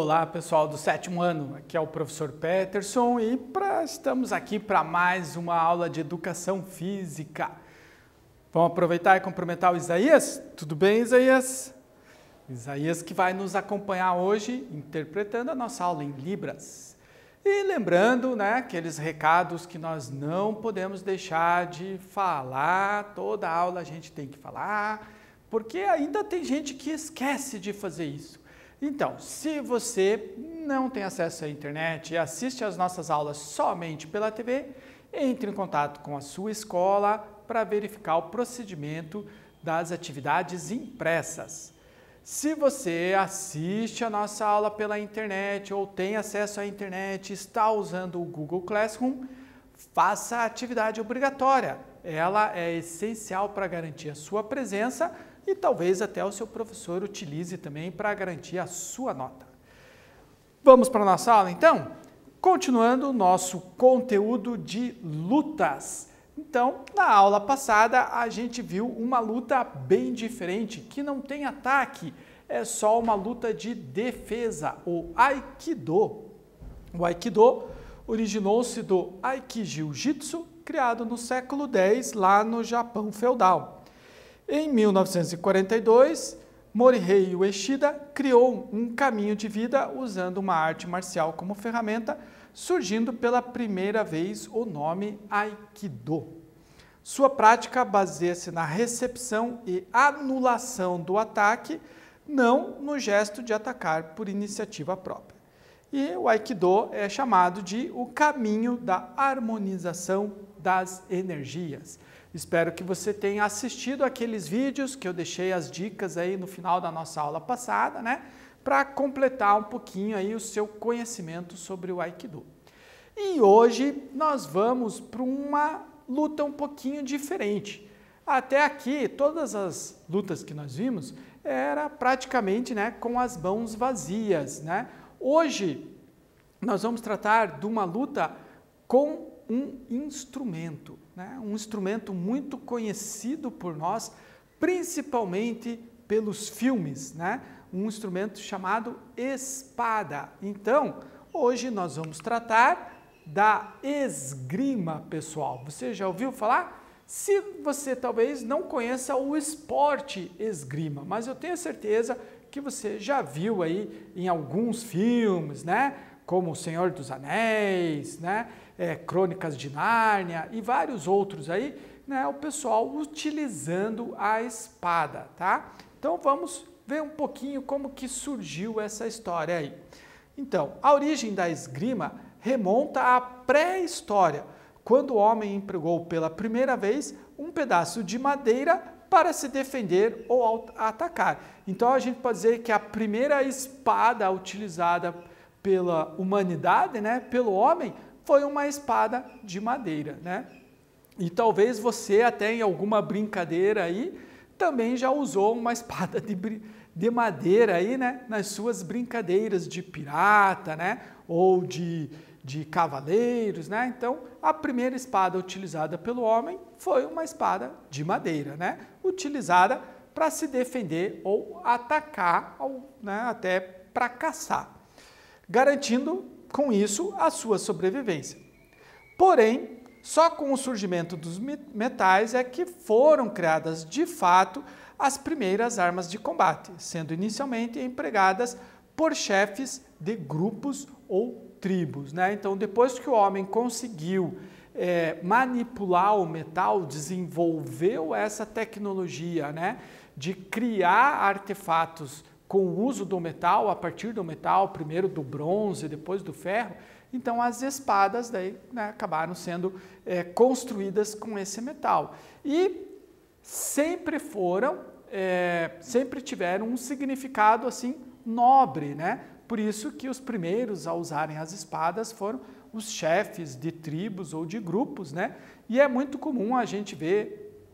Olá, pessoal do sétimo ano. Aqui é o professor Peterson e pra, estamos aqui para mais uma aula de educação física. Vamos aproveitar e cumprimentar o Isaías? Tudo bem, Isaías? Isaías que vai nos acompanhar hoje interpretando a nossa aula em Libras. E lembrando, né, aqueles recados que nós não podemos deixar de falar, toda aula a gente tem que falar, porque ainda tem gente que esquece de fazer isso. Então, se você não tem acesso à internet e assiste às nossas aulas somente pela TV, entre em contato com a sua escola para verificar o procedimento das atividades impressas. Se você assiste a nossa aula pela internet ou tem acesso à internet e está usando o Google Classroom, faça a atividade obrigatória. Ela é essencial para garantir a sua presença e talvez até o seu professor utilize também para garantir a sua nota. Vamos para a nossa aula então? Continuando o nosso conteúdo de lutas. Então, na aula passada, a gente viu uma luta bem diferente, que não tem ataque, é só uma luta de defesa, o Aikido. O Aikido originou-se do Aiki Jiu-Jitsu, criado no século X lá no Japão feudal. Em 1942, Morihei Ueshida criou um caminho de vida usando uma arte marcial como ferramenta, surgindo pela primeira vez o nome Aikido. Sua prática baseia-se na recepção e anulação do ataque, não no gesto de atacar por iniciativa própria. E o Aikido é chamado de o caminho da harmonização das energias. Espero que você tenha assistido aqueles vídeos que eu deixei as dicas aí no final da nossa aula passada, né? Para completar um pouquinho aí o seu conhecimento sobre o Aikido. E hoje nós vamos para uma luta um pouquinho diferente. Até aqui, todas as lutas que nós vimos era praticamente né, com as mãos vazias. Né? Hoje nós vamos tratar de uma luta com um instrumento né? um instrumento muito conhecido por nós, principalmente pelos filmes, né? um instrumento chamado espada. Então, hoje nós vamos tratar da esgrima, pessoal. Você já ouviu falar? Se você talvez não conheça o esporte esgrima, mas eu tenho certeza que você já viu aí em alguns filmes, né? Como O Senhor dos Anéis, né? é, Crônicas de Nárnia e vários outros aí, né, o pessoal utilizando a espada, tá? Então vamos ver um pouquinho como que surgiu essa história aí. Então, a origem da esgrima remonta à pré-história, quando o homem empregou pela primeira vez um pedaço de madeira para se defender ou atacar. Então a gente pode dizer que a primeira espada utilizada pela humanidade, né, pelo homem, foi uma espada de madeira, né? E talvez você até em alguma brincadeira aí também já usou uma espada de, de madeira aí, né? Nas suas brincadeiras de pirata, né? Ou de, de cavaleiros, né? Então, a primeira espada utilizada pelo homem foi uma espada de madeira, né? Utilizada para se defender ou atacar, ou né? até para caçar, garantindo com isso, a sua sobrevivência. Porém, só com o surgimento dos metais é que foram criadas de fato as primeiras armas de combate, sendo inicialmente empregadas por chefes de grupos ou tribos. Né? Então, depois que o homem conseguiu é, manipular o metal, desenvolveu essa tecnologia né, de criar artefatos com o uso do metal, a partir do metal, primeiro do bronze, depois do ferro, então as espadas daí né, acabaram sendo é, construídas com esse metal. E sempre foram, é, sempre tiveram um significado assim nobre, né? Por isso que os primeiros a usarem as espadas foram os chefes de tribos ou de grupos, né? E é muito comum a gente ver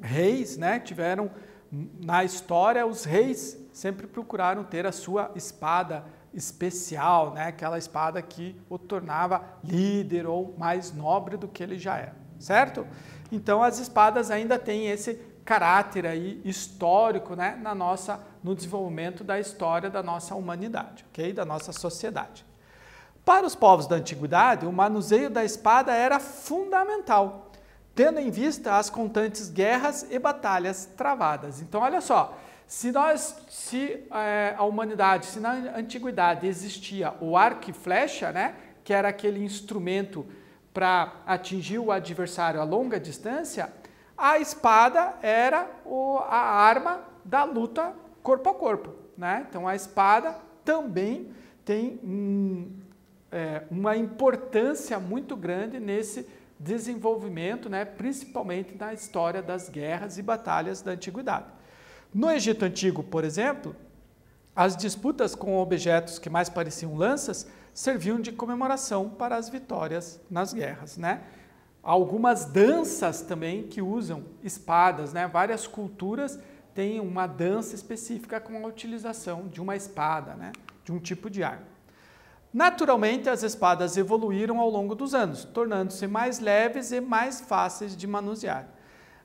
reis, né? Tiveram na história, os reis sempre procuraram ter a sua espada especial, né? aquela espada que o tornava líder ou mais nobre do que ele já era, certo? Então as espadas ainda têm esse caráter aí histórico né? na nossa, no desenvolvimento da história da nossa humanidade, ok? da nossa sociedade. Para os povos da antiguidade, o manuseio da espada era fundamental tendo em vista as constantes guerras e batalhas travadas. Então, olha só, se nós, se é, a humanidade, se na antiguidade existia o arco e flecha, né, que era aquele instrumento para atingir o adversário a longa distância, a espada era o, a arma da luta corpo a corpo, né? Então a espada também tem um, é, uma importância muito grande nesse desenvolvimento, né, principalmente na história das guerras e batalhas da antiguidade. No Egito Antigo, por exemplo, as disputas com objetos que mais pareciam lanças serviam de comemoração para as vitórias nas guerras, né? Algumas danças também que usam espadas, né? Várias culturas têm uma dança específica com a utilização de uma espada, né? De um tipo de arma. Naturalmente, as espadas evoluíram ao longo dos anos, tornando-se mais leves e mais fáceis de manusear.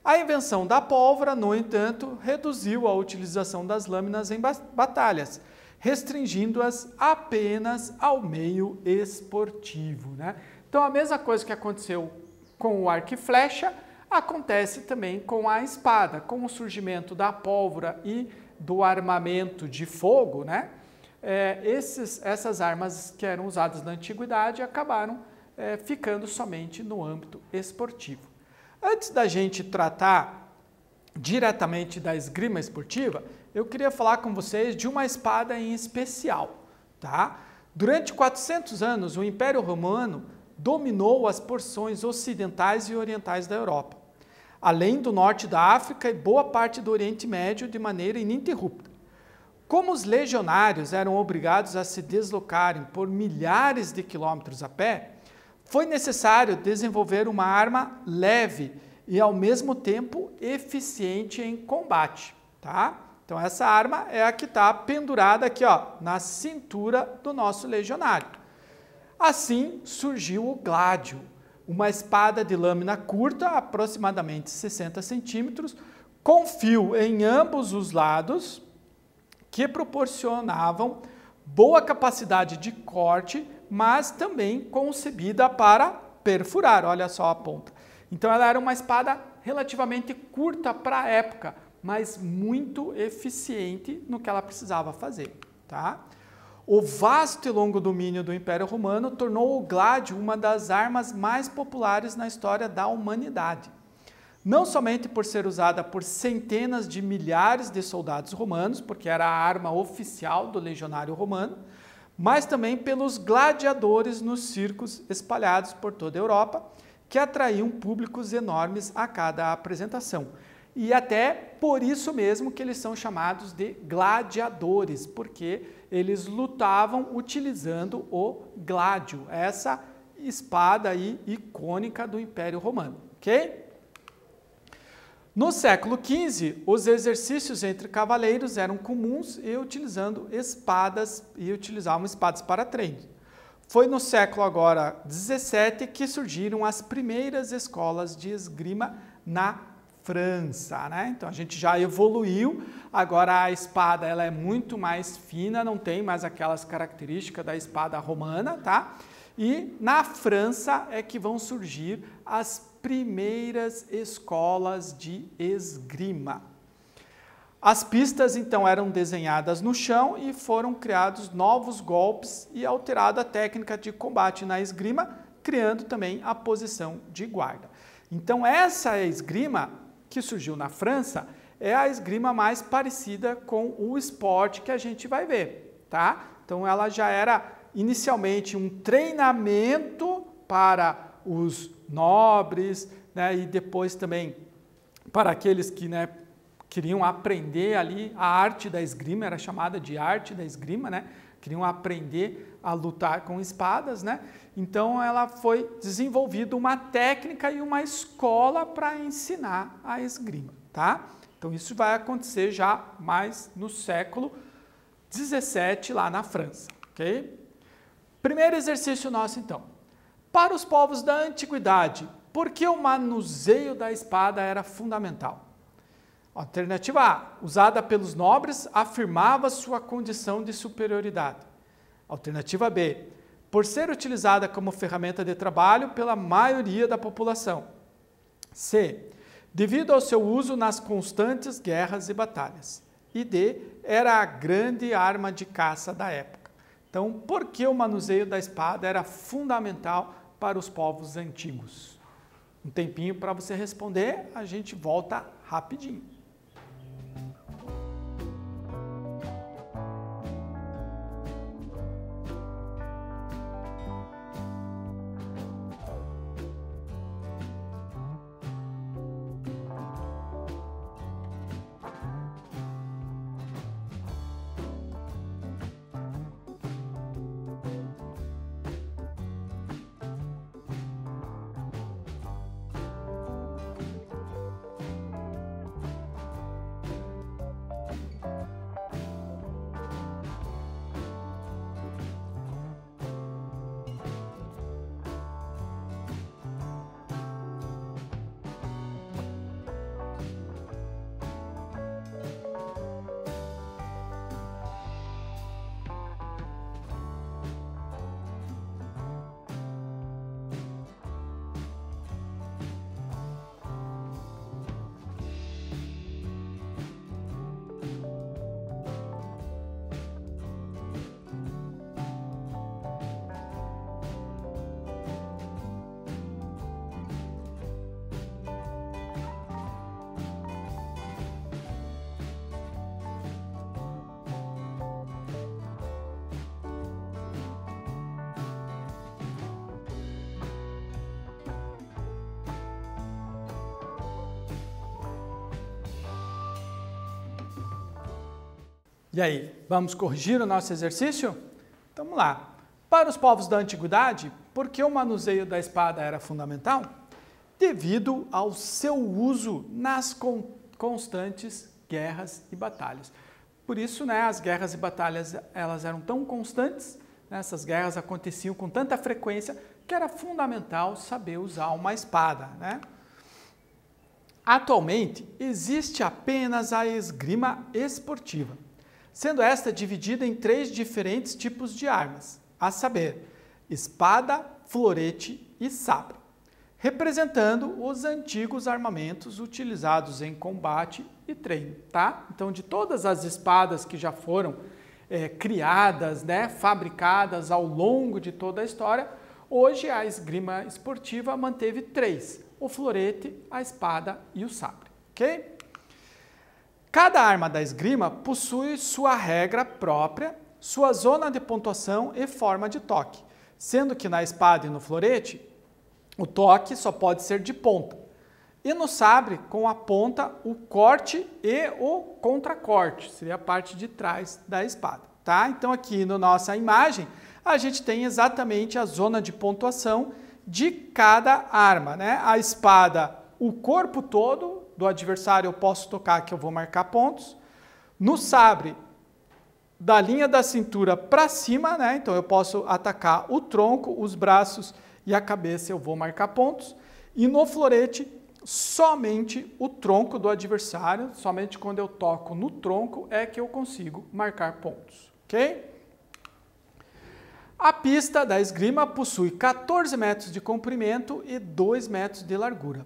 A invenção da pólvora, no entanto, reduziu a utilização das lâminas em batalhas, restringindo-as apenas ao meio esportivo. Né? Então, a mesma coisa que aconteceu com o arco e flecha acontece também com a espada. Com o surgimento da pólvora e do armamento de fogo, né? é, esses, essas armas que eram usadas na antiguidade acabaram é, ficando somente no âmbito esportivo. Antes da gente tratar diretamente da esgrima esportiva, eu queria falar com vocês de uma espada em especial. Tá? Durante 400 anos, o Império Romano dominou as porções ocidentais e orientais da Europa, além do norte da África e boa parte do Oriente Médio de maneira ininterrupta. Como os legionários eram obrigados a se deslocarem por milhares de quilômetros a pé, foi necessário desenvolver uma arma leve e ao mesmo tempo eficiente em combate, tá? Então essa arma é a que está pendurada aqui, ó, na cintura do nosso legionário. Assim surgiu o gládio, uma espada de lâmina curta, aproximadamente 60 centímetros, com fio em ambos os lados, que proporcionavam boa capacidade de corte, mas também concebida para perfurar. Olha só a ponta. Então ela era uma espada relativamente curta para a época, mas muito eficiente no que ela precisava fazer, tá? O vasto e longo domínio do Império Romano tornou o gládio uma das armas mais populares na história da humanidade não somente por ser usada por centenas de milhares de soldados romanos, porque era a arma oficial do legionário romano, mas também pelos gladiadores nos circos espalhados por toda a Europa, que atraíam públicos enormes a cada apresentação. E até por isso mesmo que eles são chamados de gladiadores, porque eles lutavam utilizando o gládio, essa espada aí icônica do Império Romano, ok? No século XV, os exercícios entre cavaleiros eram comuns e utilizando espadas e utilizavam espadas para treino. Foi no século agora 17 que surgiram as primeiras escolas de esgrima na França, né? Então a gente já evoluiu. Agora a espada ela é muito mais fina, não tem mais aquelas características da espada romana, tá? E na França é que vão surgir as primeiras escolas de esgrima. As pistas então eram desenhadas no chão e foram criados novos golpes e alterada a técnica de combate na esgrima, criando também a posição de guarda. Então essa esgrima que surgiu na França é a esgrima mais parecida com o esporte que a gente vai ver, tá? Então ela já era inicialmente um treinamento para os nobres, né, e depois também para aqueles que né, queriam aprender ali a arte da esgrima, era chamada de arte da esgrima, né? queriam aprender a lutar com espadas, né? Então ela foi desenvolvida uma técnica e uma escola para ensinar a esgrima, tá? Então isso vai acontecer já mais no século 17 lá na França, ok? Primeiro exercício nosso então para os povos da antiguidade, porque o manuseio da espada era fundamental. Alternativa A, usada pelos nobres, afirmava sua condição de superioridade. Alternativa B, por ser utilizada como ferramenta de trabalho pela maioria da população. C, devido ao seu uso nas constantes guerras e batalhas. E D, era a grande arma de caça da época. Então, por que o manuseio da espada era fundamental para os povos antigos. Um tempinho para você responder, a gente volta rapidinho. E aí, vamos corrigir o nosso exercício? Então, vamos lá. Para os povos da antiguidade, por que o manuseio da espada era fundamental? Devido ao seu uso nas con constantes guerras e batalhas. Por isso, né, as guerras e batalhas elas eram tão constantes, né, essas guerras aconteciam com tanta frequência que era fundamental saber usar uma espada. Né? Atualmente, existe apenas a esgrima esportiva sendo esta dividida em três diferentes tipos de armas, a saber, espada, florete e sabre, representando os antigos armamentos utilizados em combate e treino, tá? Então, de todas as espadas que já foram é, criadas, né, fabricadas ao longo de toda a história, hoje a esgrima esportiva manteve três: o florete, a espada e o sabre, ok? Cada arma da esgrima possui sua regra própria, sua zona de pontuação e forma de toque, sendo que na espada e no florete, o toque só pode ser de ponta, e no sabre, com a ponta, o corte e o contracorte, seria a parte de trás da espada. Tá? Então aqui na no nossa imagem, a gente tem exatamente a zona de pontuação de cada arma. Né? A espada, o corpo todo do adversário eu posso tocar que eu vou marcar pontos. No sabre, da linha da cintura para cima, né? Então eu posso atacar o tronco, os braços e a cabeça, eu vou marcar pontos. E no florete, somente o tronco do adversário, somente quando eu toco no tronco é que eu consigo marcar pontos, ok? A pista da esgrima possui 14 metros de comprimento e 2 metros de largura.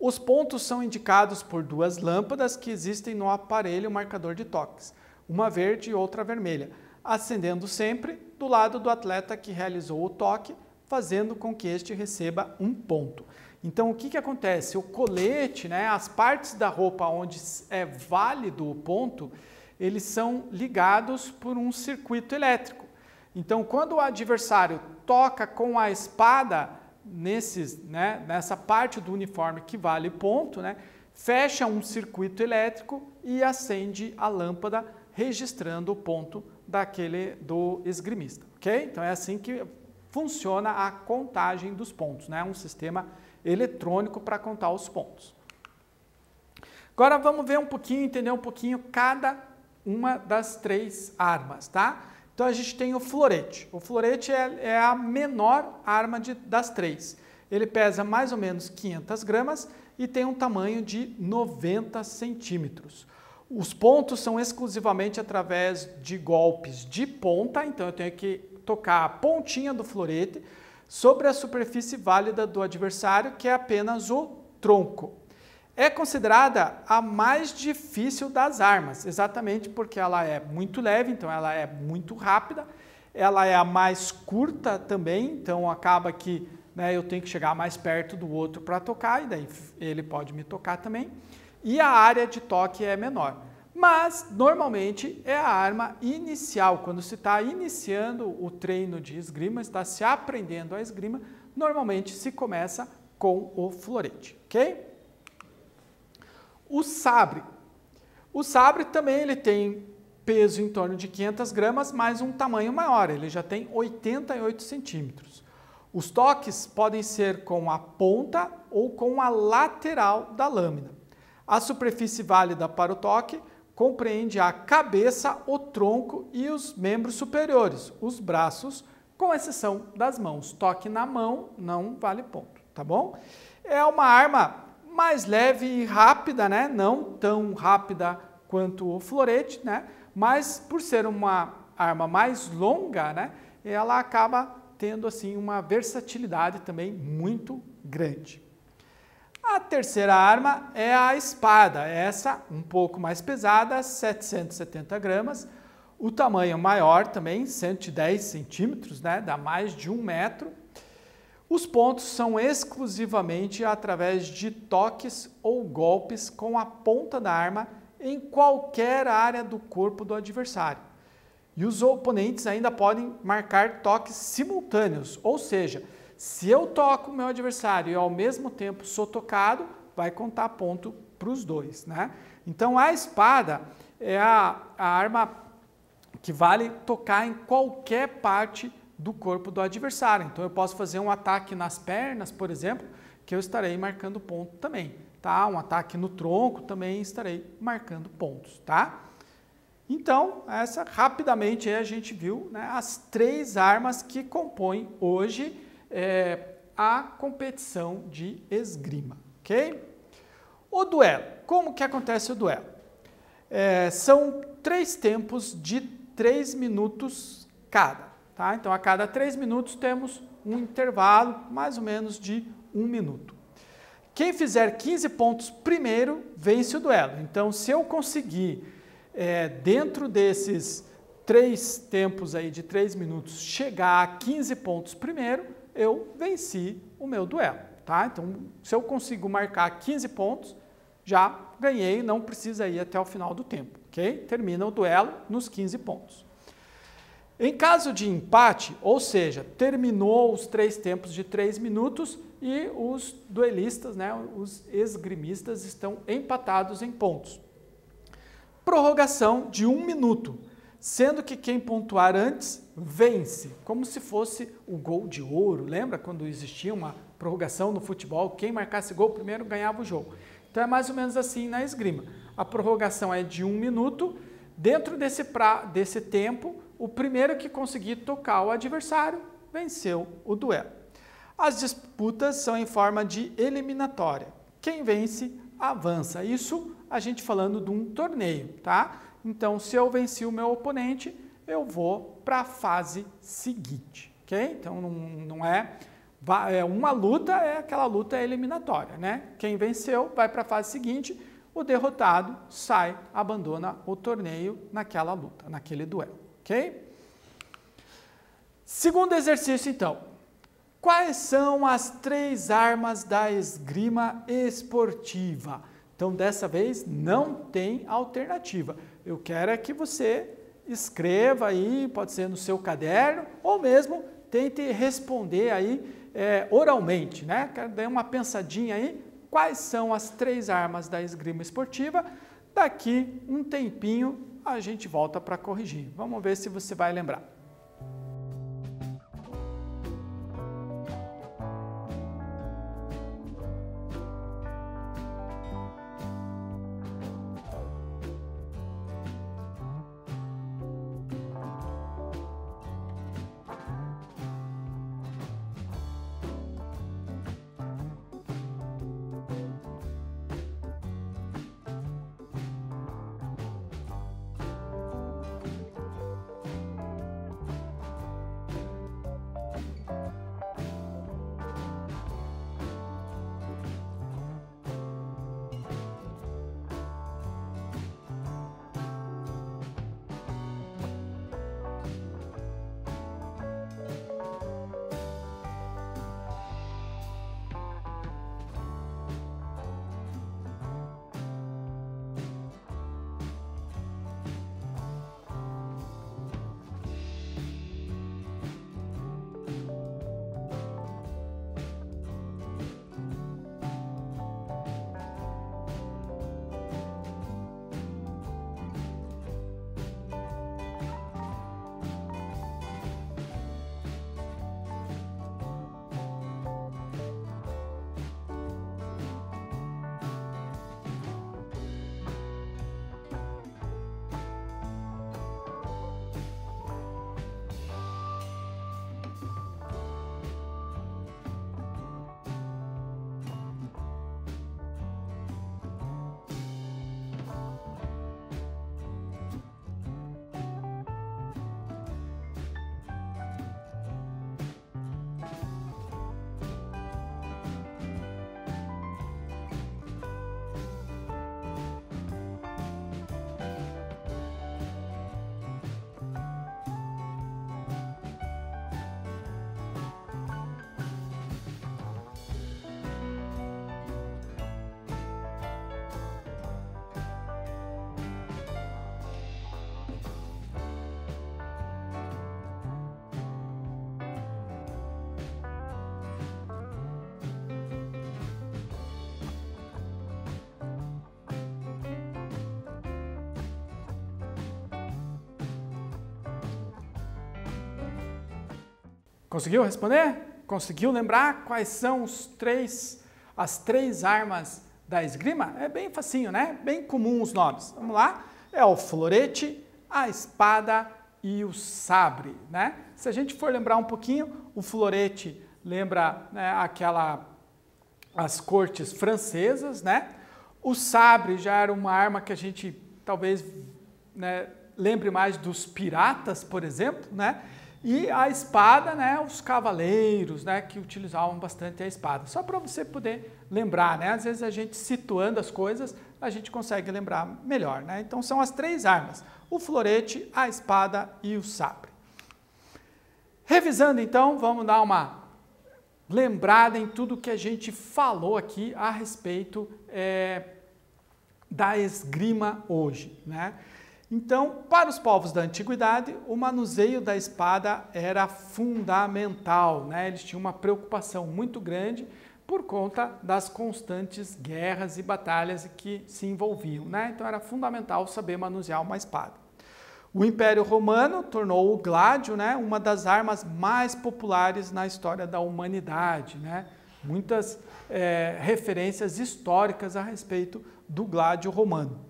Os pontos são indicados por duas lâmpadas que existem no aparelho marcador de toques, uma verde e outra vermelha, acendendo sempre do lado do atleta que realizou o toque, fazendo com que este receba um ponto. Então, o que, que acontece? O colete, né, as partes da roupa onde é válido o ponto, eles são ligados por um circuito elétrico. Então, quando o adversário toca com a espada, nesses, né, nessa parte do uniforme que vale ponto, né, fecha um circuito elétrico e acende a lâmpada registrando o ponto daquele do esgrimista, ok? Então é assim que funciona a contagem dos pontos, né? Um sistema eletrônico para contar os pontos. Agora vamos ver um pouquinho, entender um pouquinho cada uma das três armas, tá? Então a gente tem o florete. O florete é, é a menor arma de, das três. Ele pesa mais ou menos 500 gramas e tem um tamanho de 90 centímetros. Os pontos são exclusivamente através de golpes de ponta, então eu tenho que tocar a pontinha do florete sobre a superfície válida do adversário, que é apenas o tronco. É considerada a mais difícil das armas, exatamente porque ela é muito leve, então ela é muito rápida, ela é a mais curta também, então acaba que né, eu tenho que chegar mais perto do outro para tocar, e daí ele pode me tocar também. E a área de toque é menor. Mas, normalmente, é a arma inicial. Quando se está iniciando o treino de esgrima, está se aprendendo a esgrima, normalmente se começa com o florete, ok? O sabre. O sabre também ele tem peso em torno de 500 gramas, mais um tamanho maior, ele já tem 88 centímetros. Os toques podem ser com a ponta ou com a lateral da lâmina. A superfície válida para o toque compreende a cabeça, o tronco e os membros superiores, os braços, com exceção das mãos. Toque na mão não vale ponto, tá bom? É uma arma mais leve e rápida, né? Não tão rápida quanto o florete, né? Mas por ser uma arma mais longa, né? Ela acaba tendo assim uma versatilidade também muito grande. A terceira arma é a espada, essa um pouco mais pesada, 770 gramas. O tamanho maior também, 110 centímetros, né? Dá mais de um metro os pontos são exclusivamente através de toques ou golpes com a ponta da arma em qualquer área do corpo do adversário. E os oponentes ainda podem marcar toques simultâneos, ou seja, se eu toco o meu adversário e ao mesmo tempo sou tocado, vai contar ponto para os dois, né? Então a espada é a, a arma que vale tocar em qualquer parte do corpo do adversário. Então eu posso fazer um ataque nas pernas, por exemplo, que eu estarei marcando ponto também, tá? Um ataque no tronco também estarei marcando pontos, tá? Então, essa rapidamente a gente viu né, as três armas que compõem hoje é, a competição de esgrima, ok? O duelo. Como que acontece o duelo? É, são três tempos de três minutos cada. Tá? Então, a cada três minutos temos um intervalo mais ou menos de um minuto. Quem fizer 15 pontos primeiro vence o duelo. Então, se eu conseguir, é, dentro desses três tempos aí de três minutos, chegar a 15 pontos primeiro, eu venci o meu duelo. Tá? Então, se eu consigo marcar 15 pontos, já ganhei, não precisa ir até o final do tempo. Termina o duelo nos 15 pontos. Em caso de empate, ou seja, terminou os três tempos de três minutos e os duelistas, né, os esgrimistas estão empatados em pontos. Prorrogação de um minuto, sendo que quem pontuar antes vence, como se fosse o gol de ouro. Lembra quando existia uma prorrogação no futebol? Quem marcasse gol primeiro ganhava o jogo. Então é mais ou menos assim na esgrima. A prorrogação é de um minuto. Dentro desse, pra, desse tempo, o primeiro que conseguir tocar o adversário venceu o duelo. As disputas são em forma de eliminatória. Quem vence avança. Isso a gente falando de um torneio, tá? Então, se eu venci o meu oponente, eu vou para a fase seguinte, ok? Então, não, não é, é uma luta, é aquela luta eliminatória, né? Quem venceu vai para a fase seguinte, o derrotado sai, abandona o torneio naquela luta, naquele duelo ok? Segundo exercício, então. Quais são as três armas da esgrima esportiva? Então, dessa vez, não tem alternativa. Eu quero é que você escreva aí, pode ser no seu caderno, ou mesmo tente responder aí é, oralmente, né? Quero dar uma pensadinha aí, quais são as três armas da esgrima esportiva? Daqui um tempinho a gente volta para corrigir. Vamos ver se você vai lembrar. Conseguiu responder? Conseguiu lembrar quais são os três, as três armas da esgrima? É bem facinho, né? Bem comum os nomes. Vamos lá? É o florete, a espada e o sabre, né? Se a gente for lembrar um pouquinho, o florete lembra né, aquela as cortes francesas, né? O sabre já era uma arma que a gente talvez né, lembre mais dos piratas, por exemplo, né? E a espada, né, os cavaleiros, né, que utilizavam bastante a espada. Só para você poder lembrar, né? Às vezes a gente situando as coisas, a gente consegue lembrar melhor, né? Então são as três armas: o florete, a espada e o sabre. Revisando então, vamos dar uma lembrada em tudo que a gente falou aqui a respeito é, da esgrima hoje, né? Então, para os povos da antiguidade, o manuseio da espada era fundamental, né? Eles tinham uma preocupação muito grande por conta das constantes guerras e batalhas que se envolviam, né? Então era fundamental saber manusear uma espada. O Império Romano tornou o gládio, né, uma das armas mais populares na história da humanidade, né? Muitas é, referências históricas a respeito do gládio romano.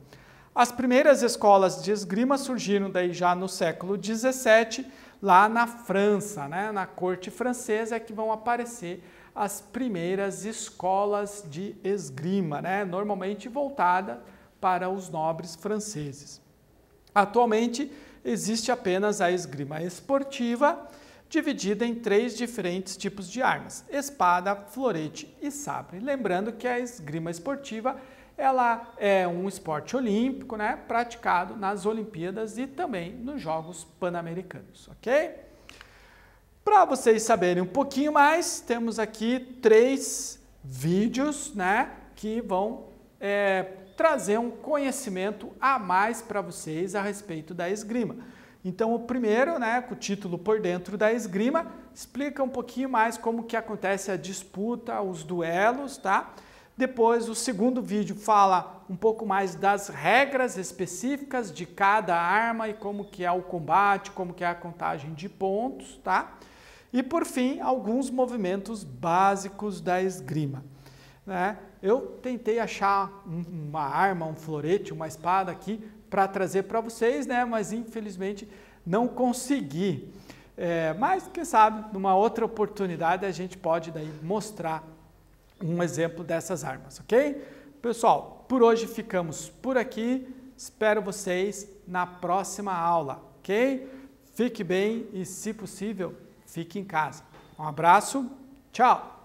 As primeiras escolas de esgrima surgiram daí já no século XVII, lá na França, né? na corte francesa, é que vão aparecer as primeiras escolas de esgrima, né? normalmente voltada para os nobres franceses. Atualmente existe apenas a esgrima esportiva dividida em três diferentes tipos de armas: espada, florete e sabre. Lembrando que a esgrima esportiva ela é um esporte olímpico, né, praticado nas Olimpíadas e também nos Jogos Pan-Americanos, ok? Para vocês saberem um pouquinho mais, temos aqui três vídeos, né, que vão é, trazer um conhecimento a mais para vocês a respeito da esgrima. Então, o primeiro, né, com o título Por Dentro da Esgrima, explica um pouquinho mais como que acontece a disputa, os duelos, tá? Depois, o segundo vídeo fala um pouco mais das regras específicas de cada arma e como que é o combate, como que é a contagem de pontos, tá? E por fim, alguns movimentos básicos da esgrima. Né? Eu tentei achar uma arma, um florete, uma espada aqui, para trazer para vocês, né? Mas infelizmente não consegui. É, mas, quem sabe, numa outra oportunidade a gente pode daí mostrar um exemplo dessas armas, ok? Pessoal, por hoje ficamos por aqui. Espero vocês na próxima aula, ok? Fique bem e, se possível, fique em casa. Um abraço, tchau!